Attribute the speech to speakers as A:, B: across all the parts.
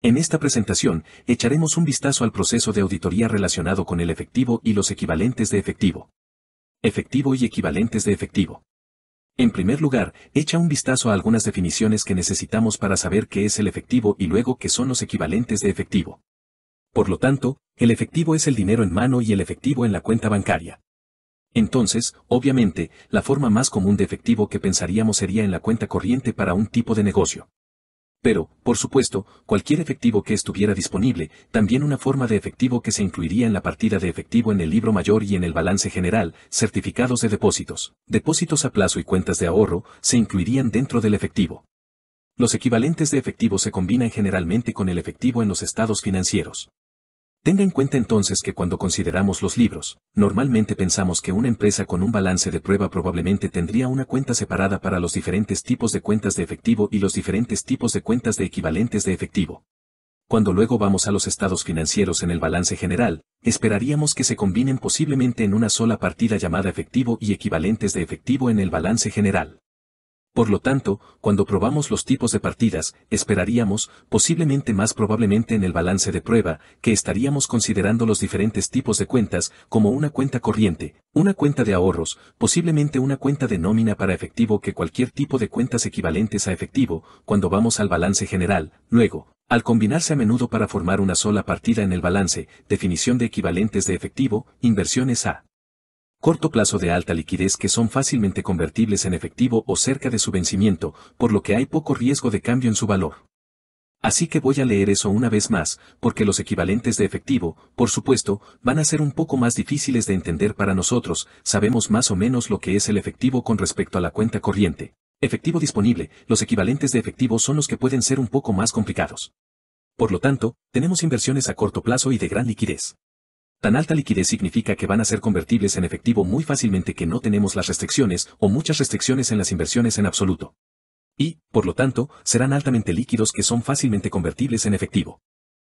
A: En esta presentación, echaremos un vistazo al proceso de auditoría relacionado con el efectivo y los equivalentes de efectivo. Efectivo y equivalentes de efectivo. En primer lugar, echa un vistazo a algunas definiciones que necesitamos para saber qué es el efectivo y luego qué son los equivalentes de efectivo. Por lo tanto, el efectivo es el dinero en mano y el efectivo en la cuenta bancaria. Entonces, obviamente, la forma más común de efectivo que pensaríamos sería en la cuenta corriente para un tipo de negocio. Pero, por supuesto, cualquier efectivo que estuviera disponible, también una forma de efectivo que se incluiría en la partida de efectivo en el libro mayor y en el balance general, certificados de depósitos. Depósitos a plazo y cuentas de ahorro se incluirían dentro del efectivo. Los equivalentes de efectivo se combinan generalmente con el efectivo en los estados financieros. Tenga en cuenta entonces que cuando consideramos los libros, normalmente pensamos que una empresa con un balance de prueba probablemente tendría una cuenta separada para los diferentes tipos de cuentas de efectivo y los diferentes tipos de cuentas de equivalentes de efectivo. Cuando luego vamos a los estados financieros en el balance general, esperaríamos que se combinen posiblemente en una sola partida llamada efectivo y equivalentes de efectivo en el balance general. Por lo tanto, cuando probamos los tipos de partidas, esperaríamos, posiblemente más probablemente en el balance de prueba, que estaríamos considerando los diferentes tipos de cuentas, como una cuenta corriente, una cuenta de ahorros, posiblemente una cuenta de nómina para efectivo que cualquier tipo de cuentas equivalentes a efectivo, cuando vamos al balance general, luego, al combinarse a menudo para formar una sola partida en el balance, definición de equivalentes de efectivo, inversiones a corto plazo de alta liquidez que son fácilmente convertibles en efectivo o cerca de su vencimiento, por lo que hay poco riesgo de cambio en su valor. Así que voy a leer eso una vez más, porque los equivalentes de efectivo, por supuesto, van a ser un poco más difíciles de entender para nosotros, sabemos más o menos lo que es el efectivo con respecto a la cuenta corriente. Efectivo disponible, los equivalentes de efectivo son los que pueden ser un poco más complicados. Por lo tanto, tenemos inversiones a corto plazo y de gran liquidez. Tan alta liquidez significa que van a ser convertibles en efectivo muy fácilmente que no tenemos las restricciones o muchas restricciones en las inversiones en absoluto. Y, por lo tanto, serán altamente líquidos que son fácilmente convertibles en efectivo.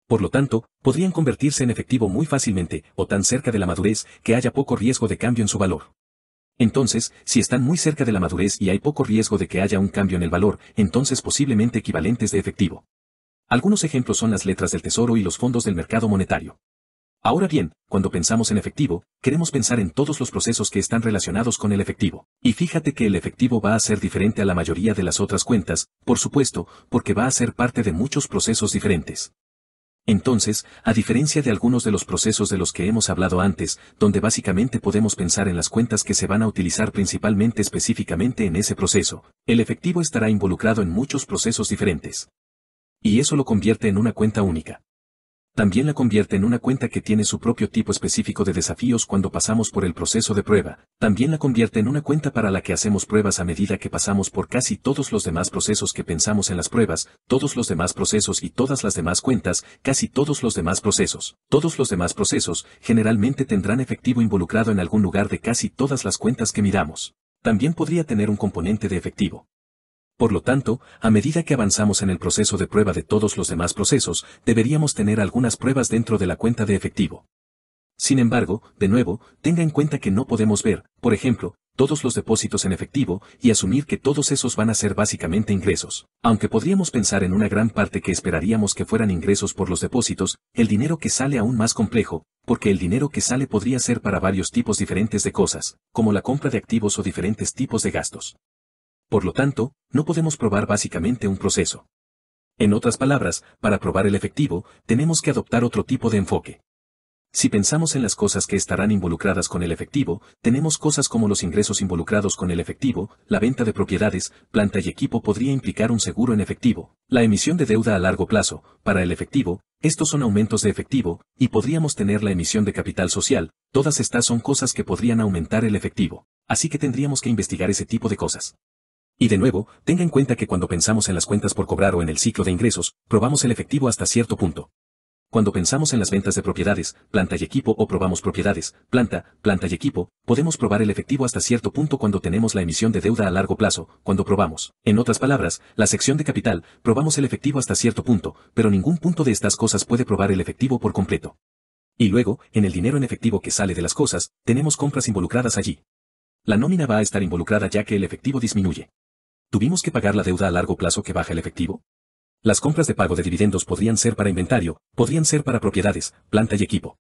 A: Por lo tanto, podrían convertirse en efectivo muy fácilmente, o tan cerca de la madurez, que haya poco riesgo de cambio en su valor. Entonces, si están muy cerca de la madurez y hay poco riesgo de que haya un cambio en el valor, entonces posiblemente equivalentes de efectivo. Algunos ejemplos son las letras del tesoro y los fondos del mercado monetario. Ahora bien, cuando pensamos en efectivo, queremos pensar en todos los procesos que están relacionados con el efectivo. Y fíjate que el efectivo va a ser diferente a la mayoría de las otras cuentas, por supuesto, porque va a ser parte de muchos procesos diferentes. Entonces, a diferencia de algunos de los procesos de los que hemos hablado antes, donde básicamente podemos pensar en las cuentas que se van a utilizar principalmente específicamente en ese proceso, el efectivo estará involucrado en muchos procesos diferentes. Y eso lo convierte en una cuenta única. También la convierte en una cuenta que tiene su propio tipo específico de desafíos cuando pasamos por el proceso de prueba. También la convierte en una cuenta para la que hacemos pruebas a medida que pasamos por casi todos los demás procesos que pensamos en las pruebas, todos los demás procesos y todas las demás cuentas, casi todos los demás procesos. Todos los demás procesos generalmente tendrán efectivo involucrado en algún lugar de casi todas las cuentas que miramos. También podría tener un componente de efectivo. Por lo tanto, a medida que avanzamos en el proceso de prueba de todos los demás procesos, deberíamos tener algunas pruebas dentro de la cuenta de efectivo. Sin embargo, de nuevo, tenga en cuenta que no podemos ver, por ejemplo, todos los depósitos en efectivo y asumir que todos esos van a ser básicamente ingresos. Aunque podríamos pensar en una gran parte que esperaríamos que fueran ingresos por los depósitos, el dinero que sale aún más complejo, porque el dinero que sale podría ser para varios tipos diferentes de cosas, como la compra de activos o diferentes tipos de gastos. Por lo tanto, no podemos probar básicamente un proceso. En otras palabras, para probar el efectivo, tenemos que adoptar otro tipo de enfoque. Si pensamos en las cosas que estarán involucradas con el efectivo, tenemos cosas como los ingresos involucrados con el efectivo, la venta de propiedades, planta y equipo podría implicar un seguro en efectivo, la emisión de deuda a largo plazo, para el efectivo, estos son aumentos de efectivo, y podríamos tener la emisión de capital social, todas estas son cosas que podrían aumentar el efectivo, así que tendríamos que investigar ese tipo de cosas. Y de nuevo, tenga en cuenta que cuando pensamos en las cuentas por cobrar o en el ciclo de ingresos, probamos el efectivo hasta cierto punto. Cuando pensamos en las ventas de propiedades, planta y equipo o probamos propiedades, planta, planta y equipo, podemos probar el efectivo hasta cierto punto cuando tenemos la emisión de deuda a largo plazo, cuando probamos, en otras palabras, la sección de capital, probamos el efectivo hasta cierto punto, pero ningún punto de estas cosas puede probar el efectivo por completo. Y luego, en el dinero en efectivo que sale de las cosas, tenemos compras involucradas allí. La nómina va a estar involucrada ya que el efectivo disminuye. ¿Tuvimos que pagar la deuda a largo plazo que baja el efectivo? Las compras de pago de dividendos podrían ser para inventario, podrían ser para propiedades, planta y equipo.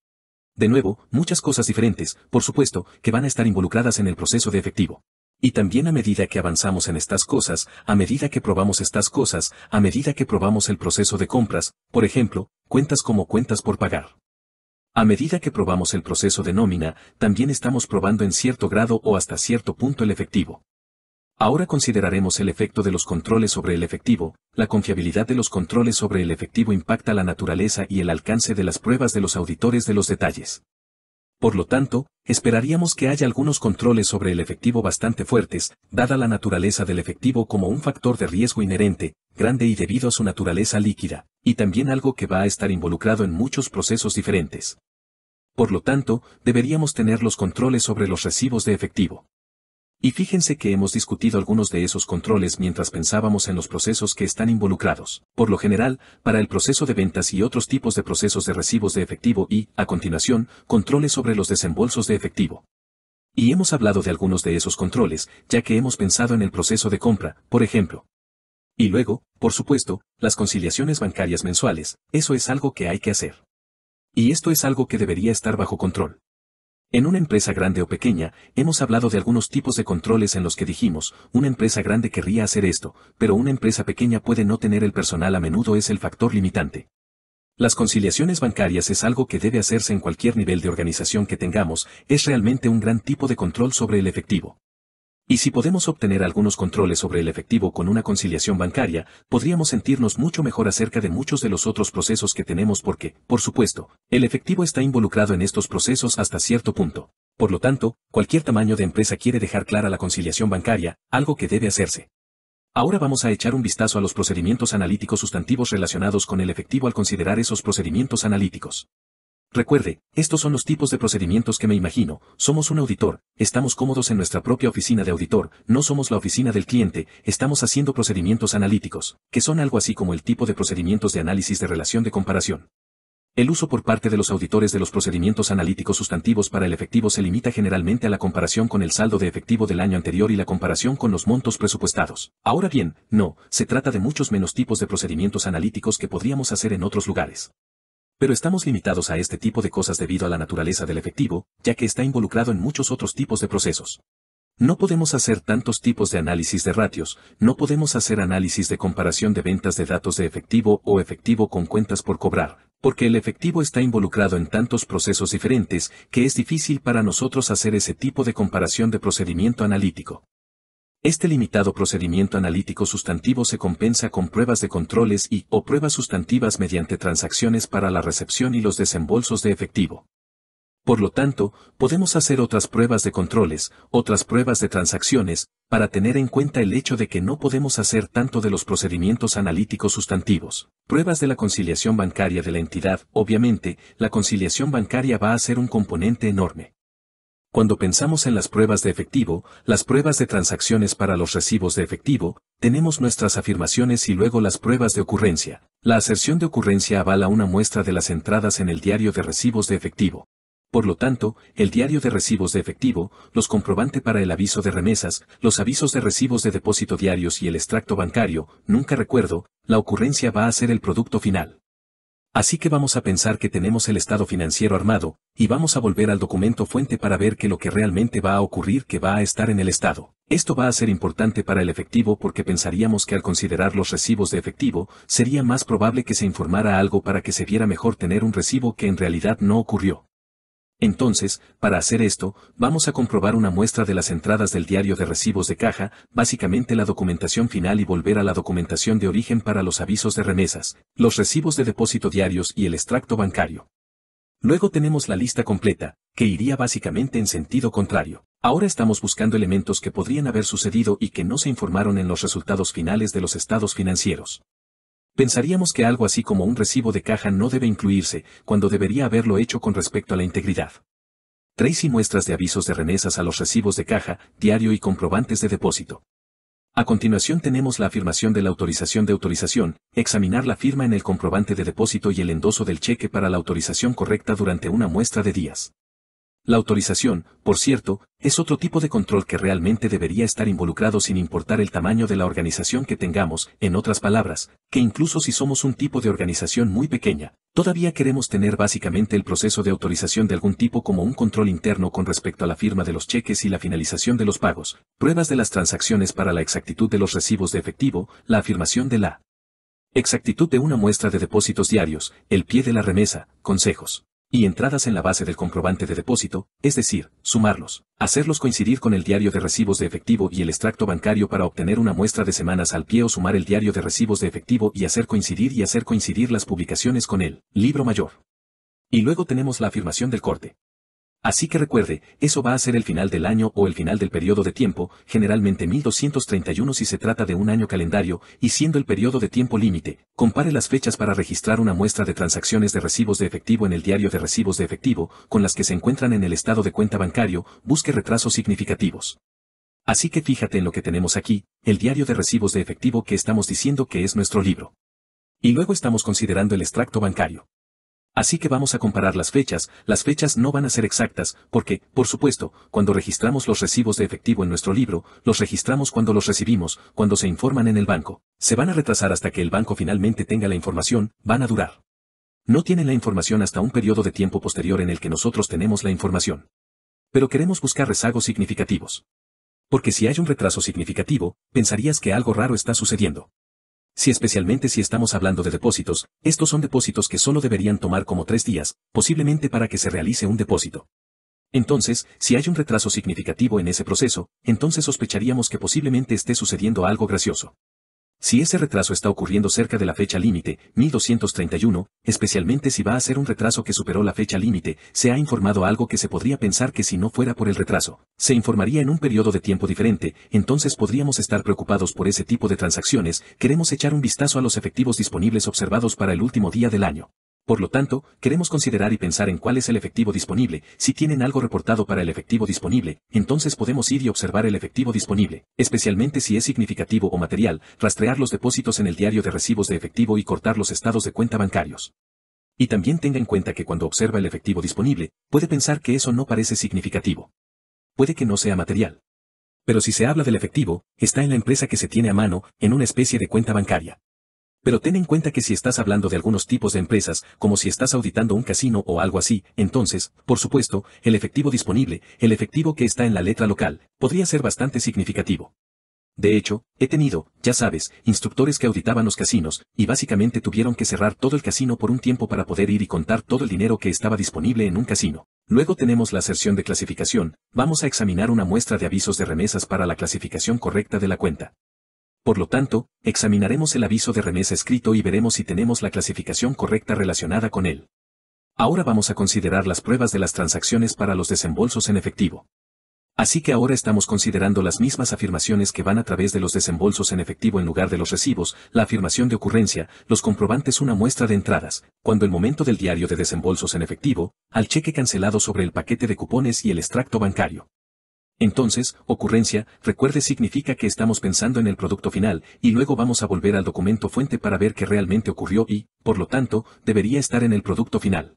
A: De nuevo, muchas cosas diferentes, por supuesto, que van a estar involucradas en el proceso de efectivo. Y también a medida que avanzamos en estas cosas, a medida que probamos estas cosas, a medida que probamos el proceso de compras, por ejemplo, cuentas como cuentas por pagar. A medida que probamos el proceso de nómina, también estamos probando en cierto grado o hasta cierto punto el efectivo. Ahora consideraremos el efecto de los controles sobre el efectivo. La confiabilidad de los controles sobre el efectivo impacta la naturaleza y el alcance de las pruebas de los auditores de los detalles. Por lo tanto, esperaríamos que haya algunos controles sobre el efectivo bastante fuertes, dada la naturaleza del efectivo como un factor de riesgo inherente, grande y debido a su naturaleza líquida, y también algo que va a estar involucrado en muchos procesos diferentes. Por lo tanto, deberíamos tener los controles sobre los recibos de efectivo. Y fíjense que hemos discutido algunos de esos controles mientras pensábamos en los procesos que están involucrados. Por lo general, para el proceso de ventas y otros tipos de procesos de recibos de efectivo y, a continuación, controles sobre los desembolsos de efectivo. Y hemos hablado de algunos de esos controles, ya que hemos pensado en el proceso de compra, por ejemplo. Y luego, por supuesto, las conciliaciones bancarias mensuales, eso es algo que hay que hacer. Y esto es algo que debería estar bajo control. En una empresa grande o pequeña, hemos hablado de algunos tipos de controles en los que dijimos, una empresa grande querría hacer esto, pero una empresa pequeña puede no tener el personal a menudo es el factor limitante. Las conciliaciones bancarias es algo que debe hacerse en cualquier nivel de organización que tengamos, es realmente un gran tipo de control sobre el efectivo. Y si podemos obtener algunos controles sobre el efectivo con una conciliación bancaria, podríamos sentirnos mucho mejor acerca de muchos de los otros procesos que tenemos porque, por supuesto, el efectivo está involucrado en estos procesos hasta cierto punto. Por lo tanto, cualquier tamaño de empresa quiere dejar clara la conciliación bancaria, algo que debe hacerse. Ahora vamos a echar un vistazo a los procedimientos analíticos sustantivos relacionados con el efectivo al considerar esos procedimientos analíticos. Recuerde, estos son los tipos de procedimientos que me imagino, somos un auditor, estamos cómodos en nuestra propia oficina de auditor, no somos la oficina del cliente, estamos haciendo procedimientos analíticos, que son algo así como el tipo de procedimientos de análisis de relación de comparación. El uso por parte de los auditores de los procedimientos analíticos sustantivos para el efectivo se limita generalmente a la comparación con el saldo de efectivo del año anterior y la comparación con los montos presupuestados. Ahora bien, no, se trata de muchos menos tipos de procedimientos analíticos que podríamos hacer en otros lugares. Pero estamos limitados a este tipo de cosas debido a la naturaleza del efectivo, ya que está involucrado en muchos otros tipos de procesos. No podemos hacer tantos tipos de análisis de ratios, no podemos hacer análisis de comparación de ventas de datos de efectivo o efectivo con cuentas por cobrar, porque el efectivo está involucrado en tantos procesos diferentes que es difícil para nosotros hacer ese tipo de comparación de procedimiento analítico. Este limitado procedimiento analítico sustantivo se compensa con pruebas de controles y o pruebas sustantivas mediante transacciones para la recepción y los desembolsos de efectivo. Por lo tanto, podemos hacer otras pruebas de controles, otras pruebas de transacciones, para tener en cuenta el hecho de que no podemos hacer tanto de los procedimientos analíticos sustantivos. Pruebas de la conciliación bancaria de la entidad, obviamente, la conciliación bancaria va a ser un componente enorme. Cuando pensamos en las pruebas de efectivo, las pruebas de transacciones para los recibos de efectivo, tenemos nuestras afirmaciones y luego las pruebas de ocurrencia. La aserción de ocurrencia avala una muestra de las entradas en el diario de recibos de efectivo. Por lo tanto, el diario de recibos de efectivo, los comprobante para el aviso de remesas, los avisos de recibos de depósito diarios y el extracto bancario, nunca recuerdo, la ocurrencia va a ser el producto final. Así que vamos a pensar que tenemos el estado financiero armado, y vamos a volver al documento fuente para ver que lo que realmente va a ocurrir que va a estar en el estado. Esto va a ser importante para el efectivo porque pensaríamos que al considerar los recibos de efectivo, sería más probable que se informara algo para que se viera mejor tener un recibo que en realidad no ocurrió. Entonces, para hacer esto, vamos a comprobar una muestra de las entradas del diario de recibos de caja, básicamente la documentación final y volver a la documentación de origen para los avisos de remesas, los recibos de depósito diarios y el extracto bancario. Luego tenemos la lista completa, que iría básicamente en sentido contrario. Ahora estamos buscando elementos que podrían haber sucedido y que no se informaron en los resultados finales de los estados financieros. Pensaríamos que algo así como un recibo de caja no debe incluirse, cuando debería haberlo hecho con respecto a la integridad. y muestras de avisos de remesas a los recibos de caja, diario y comprobantes de depósito. A continuación tenemos la afirmación de la autorización de autorización, examinar la firma en el comprobante de depósito y el endoso del cheque para la autorización correcta durante una muestra de días. La autorización, por cierto, es otro tipo de control que realmente debería estar involucrado sin importar el tamaño de la organización que tengamos, en otras palabras, que incluso si somos un tipo de organización muy pequeña, todavía queremos tener básicamente el proceso de autorización de algún tipo como un control interno con respecto a la firma de los cheques y la finalización de los pagos, pruebas de las transacciones para la exactitud de los recibos de efectivo, la afirmación de la exactitud de una muestra de depósitos diarios, el pie de la remesa, consejos y entradas en la base del comprobante de depósito, es decir, sumarlos, hacerlos coincidir con el diario de recibos de efectivo y el extracto bancario para obtener una muestra de semanas al pie o sumar el diario de recibos de efectivo y hacer coincidir y hacer coincidir las publicaciones con el libro mayor. Y luego tenemos la afirmación del corte. Así que recuerde, eso va a ser el final del año o el final del periodo de tiempo, generalmente 1231 si se trata de un año calendario, y siendo el periodo de tiempo límite, compare las fechas para registrar una muestra de transacciones de recibos de efectivo en el diario de recibos de efectivo, con las que se encuentran en el estado de cuenta bancario, busque retrasos significativos. Así que fíjate en lo que tenemos aquí, el diario de recibos de efectivo que estamos diciendo que es nuestro libro. Y luego estamos considerando el extracto bancario. Así que vamos a comparar las fechas, las fechas no van a ser exactas, porque, por supuesto, cuando registramos los recibos de efectivo en nuestro libro, los registramos cuando los recibimos, cuando se informan en el banco. Se van a retrasar hasta que el banco finalmente tenga la información, van a durar. No tienen la información hasta un periodo de tiempo posterior en el que nosotros tenemos la información. Pero queremos buscar rezagos significativos. Porque si hay un retraso significativo, pensarías que algo raro está sucediendo. Si especialmente si estamos hablando de depósitos, estos son depósitos que solo deberían tomar como tres días, posiblemente para que se realice un depósito. Entonces, si hay un retraso significativo en ese proceso, entonces sospecharíamos que posiblemente esté sucediendo algo gracioso. Si ese retraso está ocurriendo cerca de la fecha límite, 1231, especialmente si va a ser un retraso que superó la fecha límite, se ha informado algo que se podría pensar que si no fuera por el retraso, se informaría en un periodo de tiempo diferente, entonces podríamos estar preocupados por ese tipo de transacciones, queremos echar un vistazo a los efectivos disponibles observados para el último día del año. Por lo tanto, queremos considerar y pensar en cuál es el efectivo disponible. Si tienen algo reportado para el efectivo disponible, entonces podemos ir y observar el efectivo disponible, especialmente si es significativo o material, rastrear los depósitos en el diario de recibos de efectivo y cortar los estados de cuenta bancarios. Y también tenga en cuenta que cuando observa el efectivo disponible, puede pensar que eso no parece significativo. Puede que no sea material. Pero si se habla del efectivo, está en la empresa que se tiene a mano, en una especie de cuenta bancaria. Pero ten en cuenta que si estás hablando de algunos tipos de empresas, como si estás auditando un casino o algo así, entonces, por supuesto, el efectivo disponible, el efectivo que está en la letra local, podría ser bastante significativo. De hecho, he tenido, ya sabes, instructores que auditaban los casinos, y básicamente tuvieron que cerrar todo el casino por un tiempo para poder ir y contar todo el dinero que estaba disponible en un casino. Luego tenemos la aserción de clasificación, vamos a examinar una muestra de avisos de remesas para la clasificación correcta de la cuenta. Por lo tanto, examinaremos el aviso de remesa escrito y veremos si tenemos la clasificación correcta relacionada con él. Ahora vamos a considerar las pruebas de las transacciones para los desembolsos en efectivo. Así que ahora estamos considerando las mismas afirmaciones que van a través de los desembolsos en efectivo en lugar de los recibos, la afirmación de ocurrencia, los comprobantes una muestra de entradas, cuando el momento del diario de desembolsos en efectivo, al cheque cancelado sobre el paquete de cupones y el extracto bancario. Entonces, ocurrencia, recuerde significa que estamos pensando en el producto final, y luego vamos a volver al documento fuente para ver qué realmente ocurrió y, por lo tanto, debería estar en el producto final.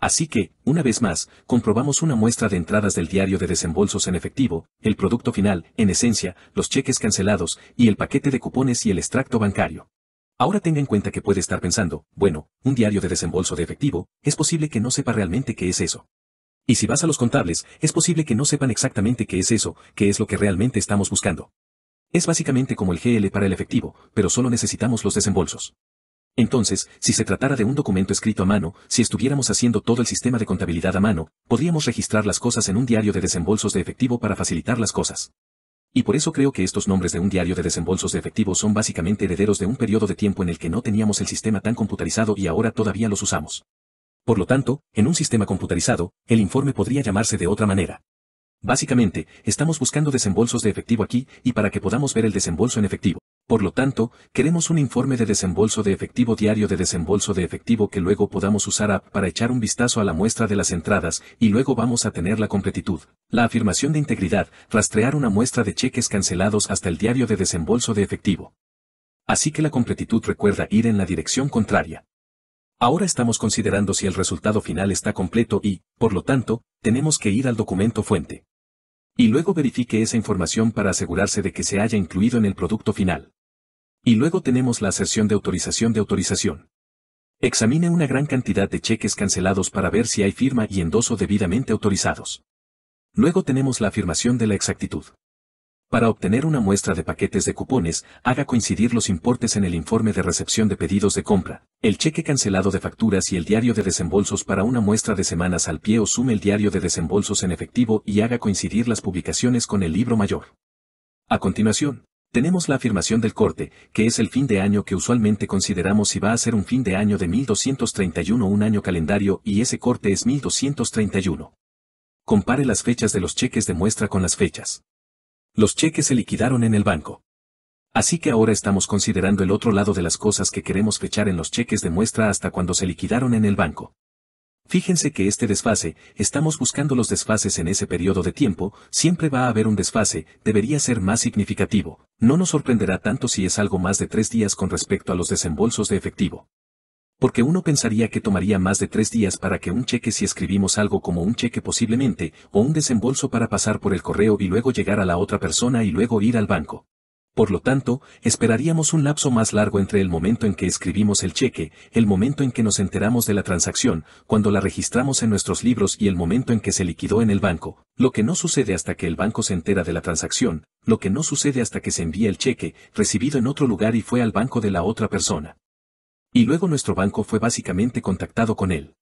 A: Así que, una vez más, comprobamos una muestra de entradas del diario de desembolsos en efectivo, el producto final, en esencia, los cheques cancelados, y el paquete de cupones y el extracto bancario. Ahora tenga en cuenta que puede estar pensando, bueno, un diario de desembolso de efectivo, es posible que no sepa realmente qué es eso. Y si vas a los contables, es posible que no sepan exactamente qué es eso, qué es lo que realmente estamos buscando. Es básicamente como el GL para el efectivo, pero solo necesitamos los desembolsos. Entonces, si se tratara de un documento escrito a mano, si estuviéramos haciendo todo el sistema de contabilidad a mano, podríamos registrar las cosas en un diario de desembolsos de efectivo para facilitar las cosas. Y por eso creo que estos nombres de un diario de desembolsos de efectivo son básicamente herederos de un periodo de tiempo en el que no teníamos el sistema tan computarizado y ahora todavía los usamos. Por lo tanto, en un sistema computarizado, el informe podría llamarse de otra manera. Básicamente, estamos buscando desembolsos de efectivo aquí y para que podamos ver el desembolso en efectivo. Por lo tanto, queremos un informe de desembolso de efectivo diario de desembolso de efectivo que luego podamos usar para echar un vistazo a la muestra de las entradas y luego vamos a tener la completitud, la afirmación de integridad, rastrear una muestra de cheques cancelados hasta el diario de desembolso de efectivo. Así que la completitud recuerda ir en la dirección contraria. Ahora estamos considerando si el resultado final está completo y, por lo tanto, tenemos que ir al documento fuente. Y luego verifique esa información para asegurarse de que se haya incluido en el producto final. Y luego tenemos la aserción de autorización de autorización. Examine una gran cantidad de cheques cancelados para ver si hay firma y endoso debidamente autorizados. Luego tenemos la afirmación de la exactitud. Para obtener una muestra de paquetes de cupones, haga coincidir los importes en el informe de recepción de pedidos de compra, el cheque cancelado de facturas y el diario de desembolsos para una muestra de semanas al pie o sume el diario de desembolsos en efectivo y haga coincidir las publicaciones con el libro mayor. A continuación, tenemos la afirmación del corte, que es el fin de año que usualmente consideramos si va a ser un fin de año de 1231 un año calendario y ese corte es 1231. Compare las fechas de los cheques de muestra con las fechas los cheques se liquidaron en el banco. Así que ahora estamos considerando el otro lado de las cosas que queremos fechar en los cheques de muestra hasta cuando se liquidaron en el banco. Fíjense que este desfase, estamos buscando los desfases en ese periodo de tiempo, siempre va a haber un desfase, debería ser más significativo, no nos sorprenderá tanto si es algo más de tres días con respecto a los desembolsos de efectivo. Porque uno pensaría que tomaría más de tres días para que un cheque si escribimos algo como un cheque posiblemente, o un desembolso para pasar por el correo y luego llegar a la otra persona y luego ir al banco. Por lo tanto, esperaríamos un lapso más largo entre el momento en que escribimos el cheque, el momento en que nos enteramos de la transacción, cuando la registramos en nuestros libros y el momento en que se liquidó en el banco, lo que no sucede hasta que el banco se entera de la transacción, lo que no sucede hasta que se envía el cheque, recibido en otro lugar y fue al banco de la otra persona. Y luego nuestro banco fue básicamente contactado con él.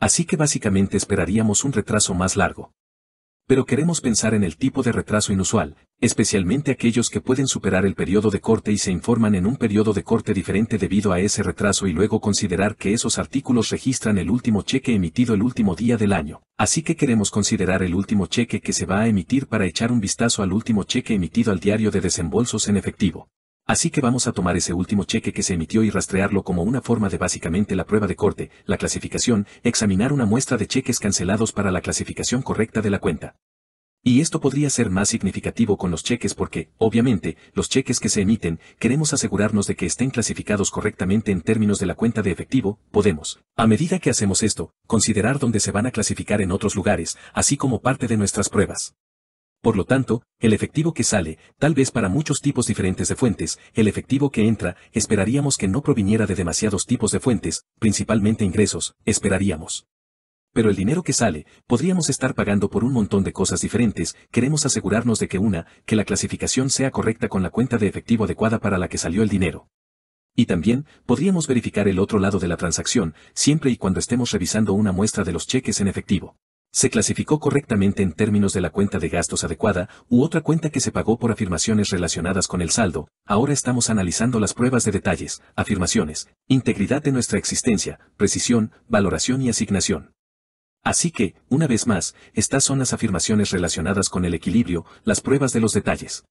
A: Así que básicamente esperaríamos un retraso más largo. Pero queremos pensar en el tipo de retraso inusual, especialmente aquellos que pueden superar el periodo de corte y se informan en un periodo de corte diferente debido a ese retraso y luego considerar que esos artículos registran el último cheque emitido el último día del año. Así que queremos considerar el último cheque que se va a emitir para echar un vistazo al último cheque emitido al diario de desembolsos en efectivo. Así que vamos a tomar ese último cheque que se emitió y rastrearlo como una forma de básicamente la prueba de corte, la clasificación, examinar una muestra de cheques cancelados para la clasificación correcta de la cuenta. Y esto podría ser más significativo con los cheques porque, obviamente, los cheques que se emiten, queremos asegurarnos de que estén clasificados correctamente en términos de la cuenta de efectivo, podemos, a medida que hacemos esto, considerar dónde se van a clasificar en otros lugares, así como parte de nuestras pruebas. Por lo tanto, el efectivo que sale, tal vez para muchos tipos diferentes de fuentes, el efectivo que entra, esperaríamos que no proviniera de demasiados tipos de fuentes, principalmente ingresos, esperaríamos. Pero el dinero que sale, podríamos estar pagando por un montón de cosas diferentes, queremos asegurarnos de que una, que la clasificación sea correcta con la cuenta de efectivo adecuada para la que salió el dinero. Y también, podríamos verificar el otro lado de la transacción, siempre y cuando estemos revisando una muestra de los cheques en efectivo se clasificó correctamente en términos de la cuenta de gastos adecuada u otra cuenta que se pagó por afirmaciones relacionadas con el saldo, ahora estamos analizando las pruebas de detalles, afirmaciones, integridad de nuestra existencia, precisión, valoración y asignación. Así que, una vez más, estas son las afirmaciones relacionadas con el equilibrio, las pruebas de los detalles.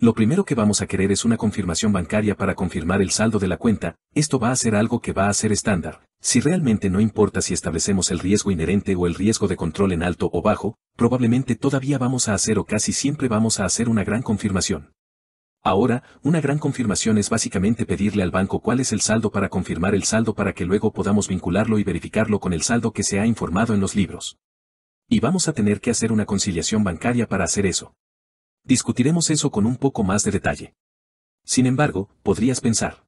A: Lo primero que vamos a querer es una confirmación bancaria para confirmar el saldo de la cuenta, esto va a ser algo que va a ser estándar. Si realmente no importa si establecemos el riesgo inherente o el riesgo de control en alto o bajo, probablemente todavía vamos a hacer o casi siempre vamos a hacer una gran confirmación. Ahora, una gran confirmación es básicamente pedirle al banco cuál es el saldo para confirmar el saldo para que luego podamos vincularlo y verificarlo con el saldo que se ha informado en los libros. Y vamos a tener que hacer una conciliación bancaria para hacer eso. Discutiremos eso con un poco más de detalle. Sin embargo, podrías pensar.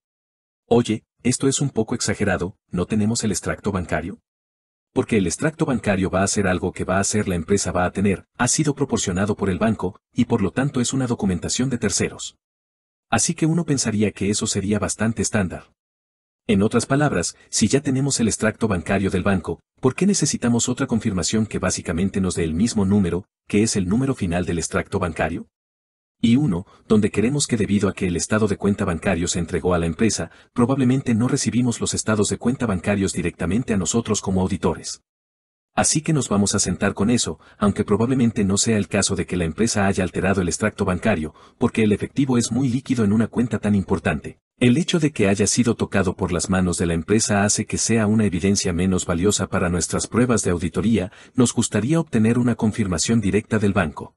A: Oye, esto es un poco exagerado, ¿no tenemos el extracto bancario? Porque el extracto bancario va a ser algo que va a ser la empresa va a tener, ha sido proporcionado por el banco, y por lo tanto es una documentación de terceros. Así que uno pensaría que eso sería bastante estándar. En otras palabras, si ya tenemos el extracto bancario del banco, ¿Por qué necesitamos otra confirmación que básicamente nos dé el mismo número, que es el número final del extracto bancario? Y uno, donde queremos que debido a que el estado de cuenta bancario se entregó a la empresa, probablemente no recibimos los estados de cuenta bancarios directamente a nosotros como auditores. Así que nos vamos a sentar con eso, aunque probablemente no sea el caso de que la empresa haya alterado el extracto bancario, porque el efectivo es muy líquido en una cuenta tan importante. El hecho de que haya sido tocado por las manos de la empresa hace que sea una evidencia menos valiosa para nuestras pruebas de auditoría, nos gustaría obtener una confirmación directa del banco.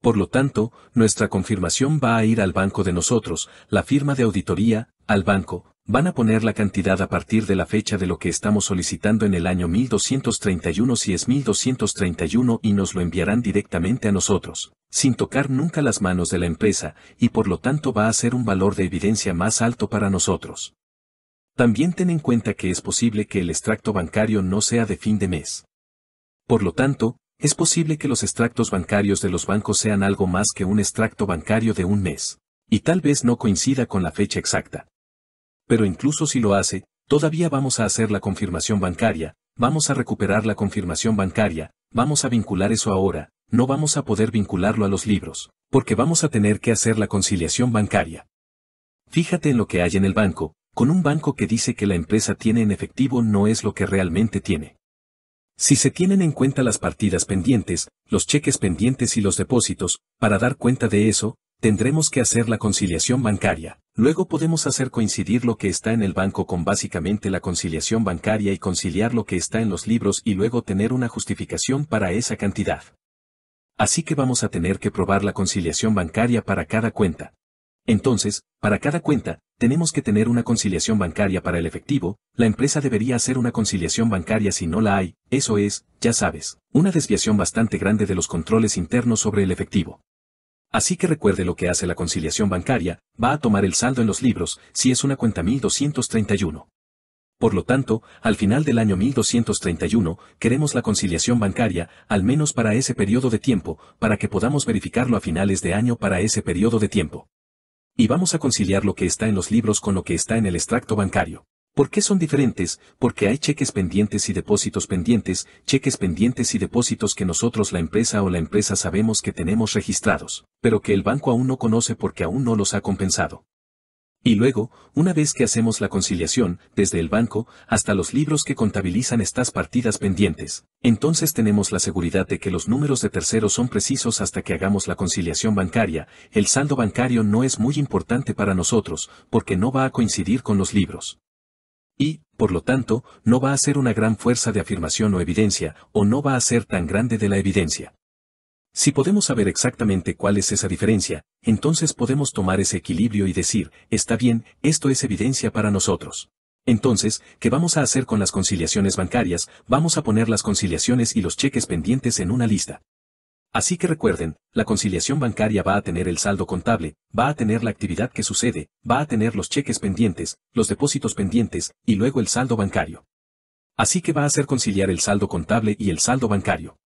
A: Por lo tanto, nuestra confirmación va a ir al banco de nosotros, la firma de auditoría, al banco, van a poner la cantidad a partir de la fecha de lo que estamos solicitando en el año 1231 si es 1231 y nos lo enviarán directamente a nosotros, sin tocar nunca las manos de la empresa, y por lo tanto va a ser un valor de evidencia más alto para nosotros. También ten en cuenta que es posible que el extracto bancario no sea de fin de mes. Por lo tanto, es posible que los extractos bancarios de los bancos sean algo más que un extracto bancario de un mes, y tal vez no coincida con la fecha exacta pero incluso si lo hace, todavía vamos a hacer la confirmación bancaria, vamos a recuperar la confirmación bancaria, vamos a vincular eso ahora, no vamos a poder vincularlo a los libros, porque vamos a tener que hacer la conciliación bancaria. Fíjate en lo que hay en el banco, con un banco que dice que la empresa tiene en efectivo no es lo que realmente tiene. Si se tienen en cuenta las partidas pendientes, los cheques pendientes y los depósitos, para dar cuenta de eso, Tendremos que hacer la conciliación bancaria. Luego podemos hacer coincidir lo que está en el banco con básicamente la conciliación bancaria y conciliar lo que está en los libros y luego tener una justificación para esa cantidad. Así que vamos a tener que probar la conciliación bancaria para cada cuenta. Entonces, para cada cuenta, tenemos que tener una conciliación bancaria para el efectivo, la empresa debería hacer una conciliación bancaria si no la hay, eso es, ya sabes, una desviación bastante grande de los controles internos sobre el efectivo. Así que recuerde lo que hace la conciliación bancaria, va a tomar el saldo en los libros, si es una cuenta 1231. Por lo tanto, al final del año 1231, queremos la conciliación bancaria, al menos para ese periodo de tiempo, para que podamos verificarlo a finales de año para ese periodo de tiempo. Y vamos a conciliar lo que está en los libros con lo que está en el extracto bancario. ¿Por qué son diferentes? Porque hay cheques pendientes y depósitos pendientes, cheques pendientes y depósitos que nosotros la empresa o la empresa sabemos que tenemos registrados, pero que el banco aún no conoce porque aún no los ha compensado. Y luego, una vez que hacemos la conciliación, desde el banco hasta los libros que contabilizan estas partidas pendientes, entonces tenemos la seguridad de que los números de terceros son precisos hasta que hagamos la conciliación bancaria, el saldo bancario no es muy importante para nosotros, porque no va a coincidir con los libros y, por lo tanto, no va a ser una gran fuerza de afirmación o evidencia, o no va a ser tan grande de la evidencia. Si podemos saber exactamente cuál es esa diferencia, entonces podemos tomar ese equilibrio y decir, está bien, esto es evidencia para nosotros. Entonces, ¿qué vamos a hacer con las conciliaciones bancarias? Vamos a poner las conciliaciones y los cheques pendientes en una lista. Así que recuerden, la conciliación bancaria va a tener el saldo contable, va a tener la actividad que sucede, va a tener los cheques pendientes, los depósitos pendientes, y luego el saldo bancario. Así que va a hacer conciliar el saldo contable y el saldo bancario.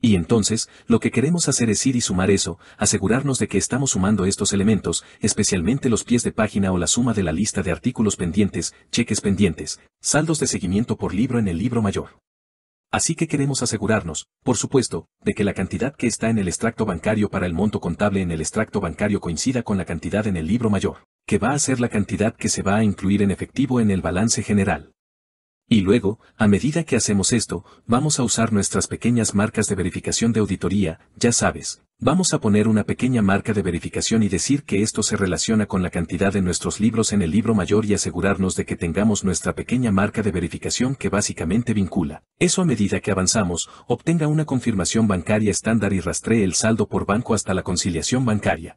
A: Y entonces, lo que queremos hacer es ir y sumar eso, asegurarnos de que estamos sumando estos elementos, especialmente los pies de página o la suma de la lista de artículos pendientes, cheques pendientes, saldos de seguimiento por libro en el libro mayor. Así que queremos asegurarnos, por supuesto, de que la cantidad que está en el extracto bancario para el monto contable en el extracto bancario coincida con la cantidad en el libro mayor, que va a ser la cantidad que se va a incluir en efectivo en el balance general. Y luego, a medida que hacemos esto, vamos a usar nuestras pequeñas marcas de verificación de auditoría, ya sabes, Vamos a poner una pequeña marca de verificación y decir que esto se relaciona con la cantidad de nuestros libros en el libro mayor y asegurarnos de que tengamos nuestra pequeña marca de verificación que básicamente vincula. Eso a medida que avanzamos, obtenga una confirmación bancaria estándar y rastree el saldo por banco hasta la conciliación bancaria.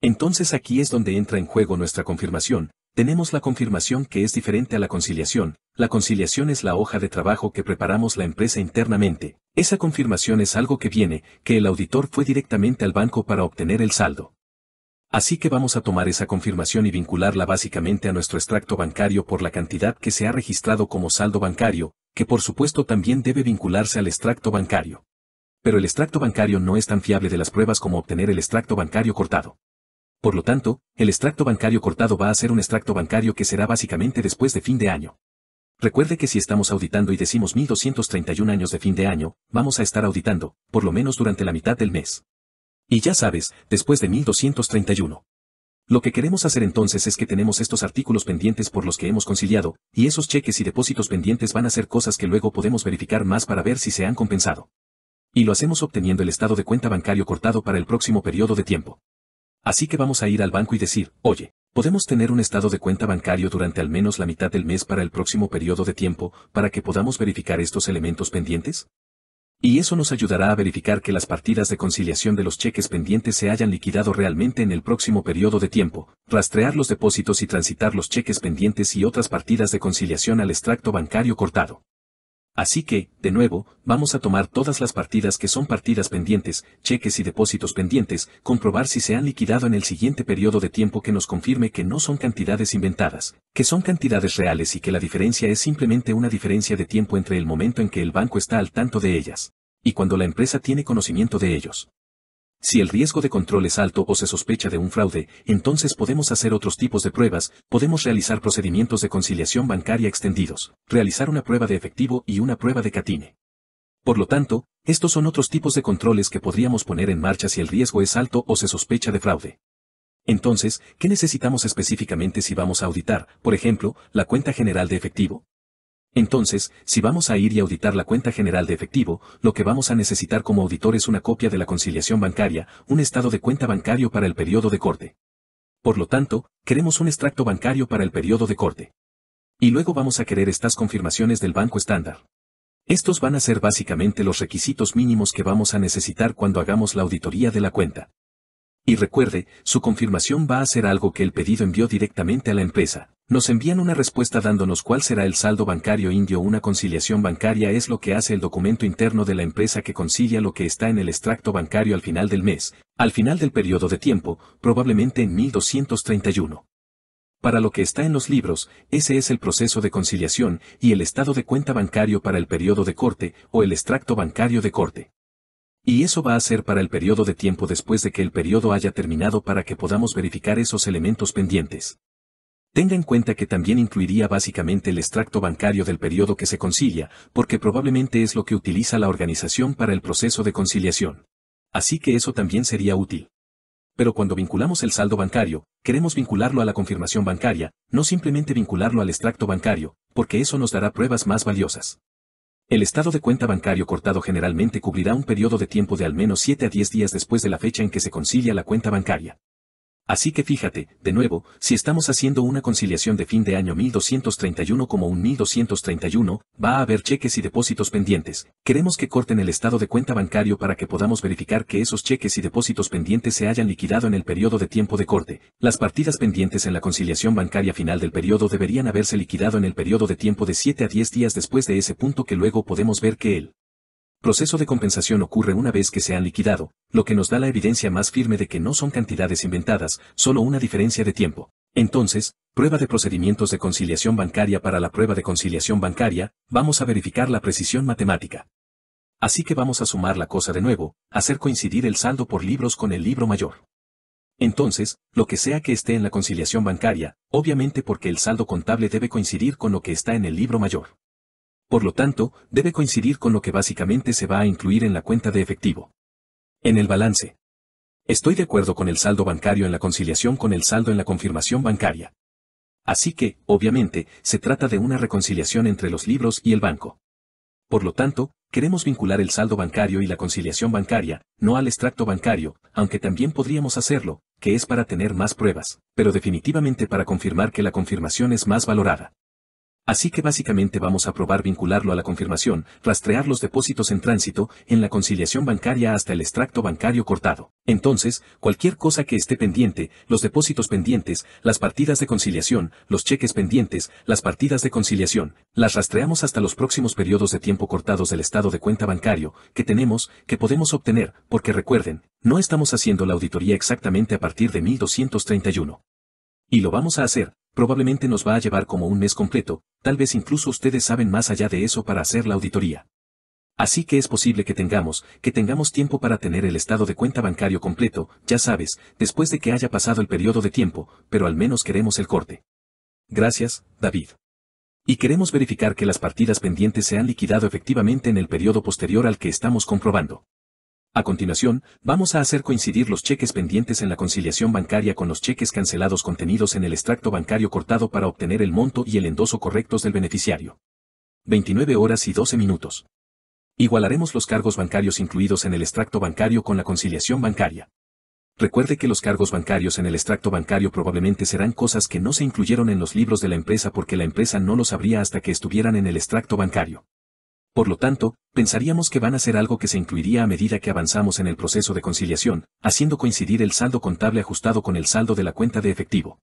A: Entonces aquí es donde entra en juego nuestra confirmación, tenemos la confirmación que es diferente a la conciliación. La conciliación es la hoja de trabajo que preparamos la empresa internamente. Esa confirmación es algo que viene, que el auditor fue directamente al banco para obtener el saldo. Así que vamos a tomar esa confirmación y vincularla básicamente a nuestro extracto bancario por la cantidad que se ha registrado como saldo bancario, que por supuesto también debe vincularse al extracto bancario. Pero el extracto bancario no es tan fiable de las pruebas como obtener el extracto bancario cortado. Por lo tanto, el extracto bancario cortado va a ser un extracto bancario que será básicamente después de fin de año. Recuerde que si estamos auditando y decimos 1231 años de fin de año, vamos a estar auditando, por lo menos durante la mitad del mes. Y ya sabes, después de 1231. Lo que queremos hacer entonces es que tenemos estos artículos pendientes por los que hemos conciliado, y esos cheques y depósitos pendientes van a ser cosas que luego podemos verificar más para ver si se han compensado. Y lo hacemos obteniendo el estado de cuenta bancario cortado para el próximo periodo de tiempo. Así que vamos a ir al banco y decir, oye, podemos tener un estado de cuenta bancario durante al menos la mitad del mes para el próximo periodo de tiempo, para que podamos verificar estos elementos pendientes? Y eso nos ayudará a verificar que las partidas de conciliación de los cheques pendientes se hayan liquidado realmente en el próximo periodo de tiempo, rastrear los depósitos y transitar los cheques pendientes y otras partidas de conciliación al extracto bancario cortado. Así que, de nuevo, vamos a tomar todas las partidas que son partidas pendientes, cheques y depósitos pendientes, comprobar si se han liquidado en el siguiente periodo de tiempo que nos confirme que no son cantidades inventadas, que son cantidades reales y que la diferencia es simplemente una diferencia de tiempo entre el momento en que el banco está al tanto de ellas y cuando la empresa tiene conocimiento de ellos. Si el riesgo de control es alto o se sospecha de un fraude, entonces podemos hacer otros tipos de pruebas, podemos realizar procedimientos de conciliación bancaria extendidos, realizar una prueba de efectivo y una prueba de catine. Por lo tanto, estos son otros tipos de controles que podríamos poner en marcha si el riesgo es alto o se sospecha de fraude. Entonces, ¿qué necesitamos específicamente si vamos a auditar, por ejemplo, la cuenta general de efectivo? Entonces, si vamos a ir y auditar la cuenta general de efectivo, lo que vamos a necesitar como auditor es una copia de la conciliación bancaria, un estado de cuenta bancario para el periodo de corte. Por lo tanto, queremos un extracto bancario para el periodo de corte. Y luego vamos a querer estas confirmaciones del banco estándar. Estos van a ser básicamente los requisitos mínimos que vamos a necesitar cuando hagamos la auditoría de la cuenta. Y recuerde, su confirmación va a ser algo que el pedido envió directamente a la empresa. Nos envían una respuesta dándonos cuál será el saldo bancario indio. Una conciliación bancaria es lo que hace el documento interno de la empresa que concilia lo que está en el extracto bancario al final del mes, al final del periodo de tiempo, probablemente en 1231. Para lo que está en los libros, ese es el proceso de conciliación y el estado de cuenta bancario para el periodo de corte o el extracto bancario de corte. Y eso va a ser para el periodo de tiempo después de que el periodo haya terminado para que podamos verificar esos elementos pendientes. Tenga en cuenta que también incluiría básicamente el extracto bancario del periodo que se concilia, porque probablemente es lo que utiliza la organización para el proceso de conciliación. Así que eso también sería útil. Pero cuando vinculamos el saldo bancario, queremos vincularlo a la confirmación bancaria, no simplemente vincularlo al extracto bancario, porque eso nos dará pruebas más valiosas. El estado de cuenta bancario cortado generalmente cubrirá un periodo de tiempo de al menos 7 a 10 días después de la fecha en que se concilia la cuenta bancaria. Así que fíjate, de nuevo, si estamos haciendo una conciliación de fin de año 1231 como un 1231, va a haber cheques y depósitos pendientes. Queremos que corten el estado de cuenta bancario para que podamos verificar que esos cheques y depósitos pendientes se hayan liquidado en el periodo de tiempo de corte. Las partidas pendientes en la conciliación bancaria final del periodo deberían haberse liquidado en el periodo de tiempo de 7 a 10 días después de ese punto que luego podemos ver que el proceso de compensación ocurre una vez que se han liquidado, lo que nos da la evidencia más firme de que no son cantidades inventadas, solo una diferencia de tiempo. Entonces, prueba de procedimientos de conciliación bancaria para la prueba de conciliación bancaria, vamos a verificar la precisión matemática. Así que vamos a sumar la cosa de nuevo, hacer coincidir el saldo por libros con el libro mayor. Entonces, lo que sea que esté en la conciliación bancaria, obviamente porque el saldo contable debe coincidir con lo que está en el libro mayor. Por lo tanto, debe coincidir con lo que básicamente se va a incluir en la cuenta de efectivo. En el balance. Estoy de acuerdo con el saldo bancario en la conciliación con el saldo en la confirmación bancaria. Así que, obviamente, se trata de una reconciliación entre los libros y el banco. Por lo tanto, queremos vincular el saldo bancario y la conciliación bancaria, no al extracto bancario, aunque también podríamos hacerlo, que es para tener más pruebas, pero definitivamente para confirmar que la confirmación es más valorada. Así que básicamente vamos a probar vincularlo a la confirmación, rastrear los depósitos en tránsito, en la conciliación bancaria hasta el extracto bancario cortado. Entonces, cualquier cosa que esté pendiente, los depósitos pendientes, las partidas de conciliación, los cheques pendientes, las partidas de conciliación, las rastreamos hasta los próximos periodos de tiempo cortados del estado de cuenta bancario, que tenemos, que podemos obtener, porque recuerden, no estamos haciendo la auditoría exactamente a partir de 1231. Y lo vamos a hacer, probablemente nos va a llevar como un mes completo, tal vez incluso ustedes saben más allá de eso para hacer la auditoría. Así que es posible que tengamos, que tengamos tiempo para tener el estado de cuenta bancario completo, ya sabes, después de que haya pasado el periodo de tiempo, pero al menos queremos el corte. Gracias, David. Y queremos verificar que las partidas pendientes se han liquidado efectivamente en el periodo posterior al que estamos comprobando. A continuación, vamos a hacer coincidir los cheques pendientes en la conciliación bancaria con los cheques cancelados contenidos en el extracto bancario cortado para obtener el monto y el endoso correctos del beneficiario. 29 horas y 12 minutos. Igualaremos los cargos bancarios incluidos en el extracto bancario con la conciliación bancaria. Recuerde que los cargos bancarios en el extracto bancario probablemente serán cosas que no se incluyeron en los libros de la empresa porque la empresa no los sabría hasta que estuvieran en el extracto bancario. Por lo tanto, pensaríamos que van a ser algo que se incluiría a medida que avanzamos en el proceso de conciliación, haciendo coincidir el saldo contable ajustado con el saldo de la cuenta de efectivo.